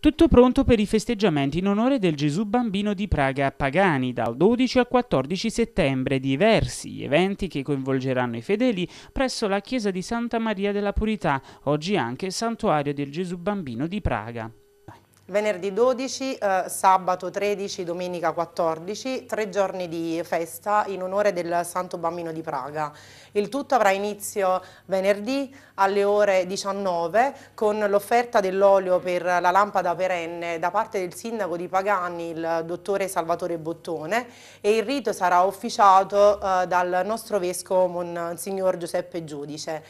Tutto pronto per i festeggiamenti in onore del Gesù Bambino di Praga Pagani dal 12 al 14 settembre, diversi eventi che coinvolgeranno i fedeli presso la chiesa di Santa Maria della Purità, oggi anche santuario del Gesù Bambino di Praga venerdì 12, eh, sabato 13, domenica 14, tre giorni di festa in onore del Santo Bambino di Praga. Il tutto avrà inizio venerdì alle ore 19 con l'offerta dell'olio per la lampada perenne da parte del sindaco di Pagani, il dottore Salvatore Bottone e il rito sarà officiato eh, dal nostro vescovo Monsignor Giuseppe Giudice.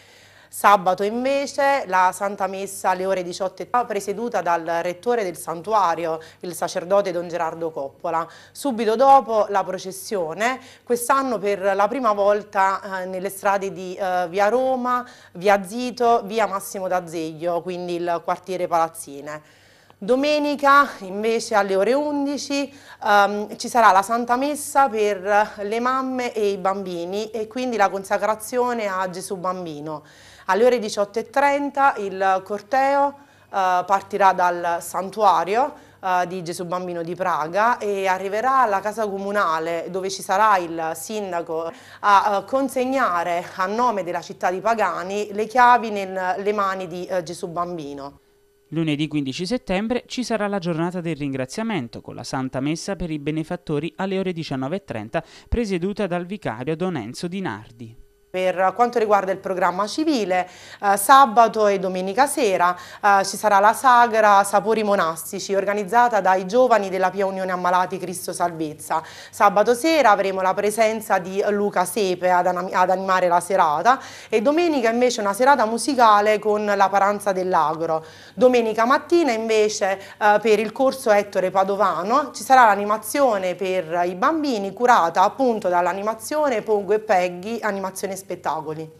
Sabato invece la Santa Messa alle ore 18.30 presieduta dal rettore del santuario, il sacerdote Don Gerardo Coppola. Subito dopo la processione, quest'anno per la prima volta eh, nelle strade di eh, Via Roma, Via Zito, Via Massimo d'Azeglio, quindi il quartiere Palazzine. Domenica invece alle ore 11 ehm, ci sarà la Santa Messa per le mamme e i bambini e quindi la consacrazione a Gesù Bambino. Alle ore 18.30 il corteo eh, partirà dal santuario eh, di Gesù Bambino di Praga e arriverà alla casa comunale dove ci sarà il sindaco a, a eh, consegnare a nome della città di Pagani le chiavi nelle mani di eh, Gesù Bambino. Lunedì 15 settembre ci sarà la giornata del ringraziamento con la Santa Messa per i benefattori alle ore 19.30 presieduta dal vicario Don Enzo Di Nardi per quanto riguarda il programma civile, eh, sabato e domenica sera eh, ci sarà la sagra Sapori Monastici organizzata dai giovani della Pia Unione Ammalati Cristo Salvezza. Sabato sera avremo la presenza di Luca Sepe ad, ad animare la serata e domenica invece una serata musicale con la Paranza dell'Agro. Domenica mattina invece eh, per il corso Ettore Padovano ci sarà l'animazione per i bambini curata appunto dall'animazione Pongo e Peggy, animazione speciale spettacoli.